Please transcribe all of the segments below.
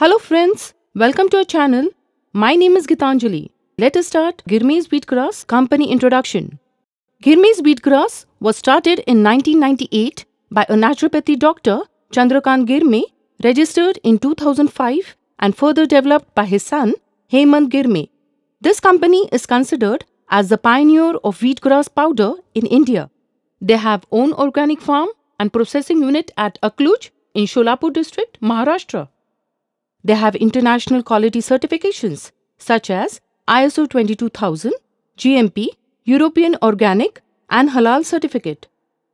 Hello friends, welcome to our channel. My name is Gitanjali. Let us start Girmes Wheatgrass Company introduction. Girmes Wheatgrass was started in 1998 by a naturopathy doctor Chandrakant Girme, registered in 2005 and further developed by his son Hemant Girme. This company is considered as the pioneer of wheatgrass powder in India. They have own organic farm and processing unit at Akluj in Sholapur district, Maharashtra. They have international quality certifications such as ISO 22000, GMP, European Organic and Halal certificate.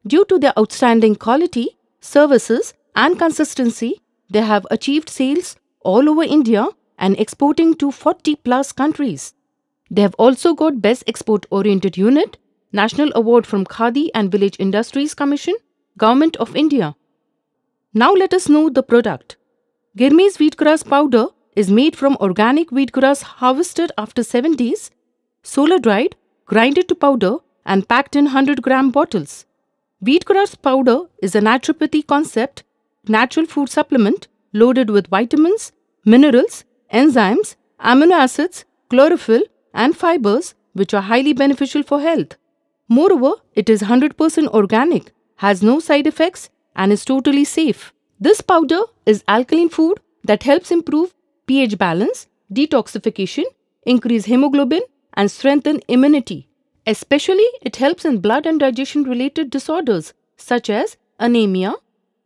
Due to their outstanding quality, services and consistency, they have achieved sales all over India and exporting to 40 plus countries. They have also got Best Export Oriented Unit, National Award from Khadi and Village Industries Commission, Government of India. Now let us know the product. Girmi's wheatgrass powder is made from organic wheatgrass harvested after 7 days, solar dried, grinded to powder, and packed in 100 gram bottles. Wheatgrass powder is a naturopathy concept, natural food supplement loaded with vitamins, minerals, enzymes, amino acids, chlorophyll, and fibers, which are highly beneficial for health. Moreover, it is 100% organic, has no side effects, and is totally safe. This powder is alkaline food that helps improve pH balance, detoxification, increase hemoglobin, and strengthen immunity. Especially, it helps in blood and digestion related disorders such as anemia,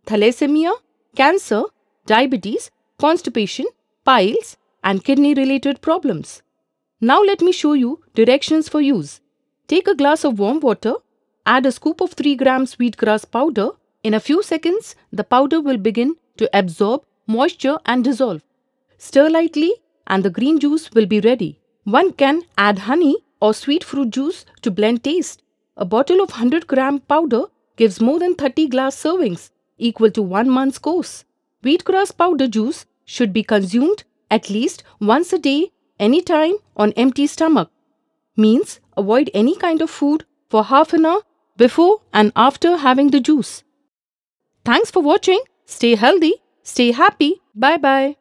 thalassemia, cancer, diabetes, constipation, piles, and kidney related problems. Now, let me show you directions for use. Take a glass of warm water, add a scoop of 3 grams wheatgrass powder in a few seconds, the powder will begin to absorb moisture and dissolve. Stir lightly and the green juice will be ready. One can add honey or sweet fruit juice to blend taste. A bottle of 100 gram powder gives more than 30 glass servings, equal to one month's course. Wheatgrass powder juice should be consumed at least once a day, anytime on empty stomach. Means avoid any kind of food for half an hour before and after having the juice. Thanks for watching. Stay healthy, stay happy. Bye bye.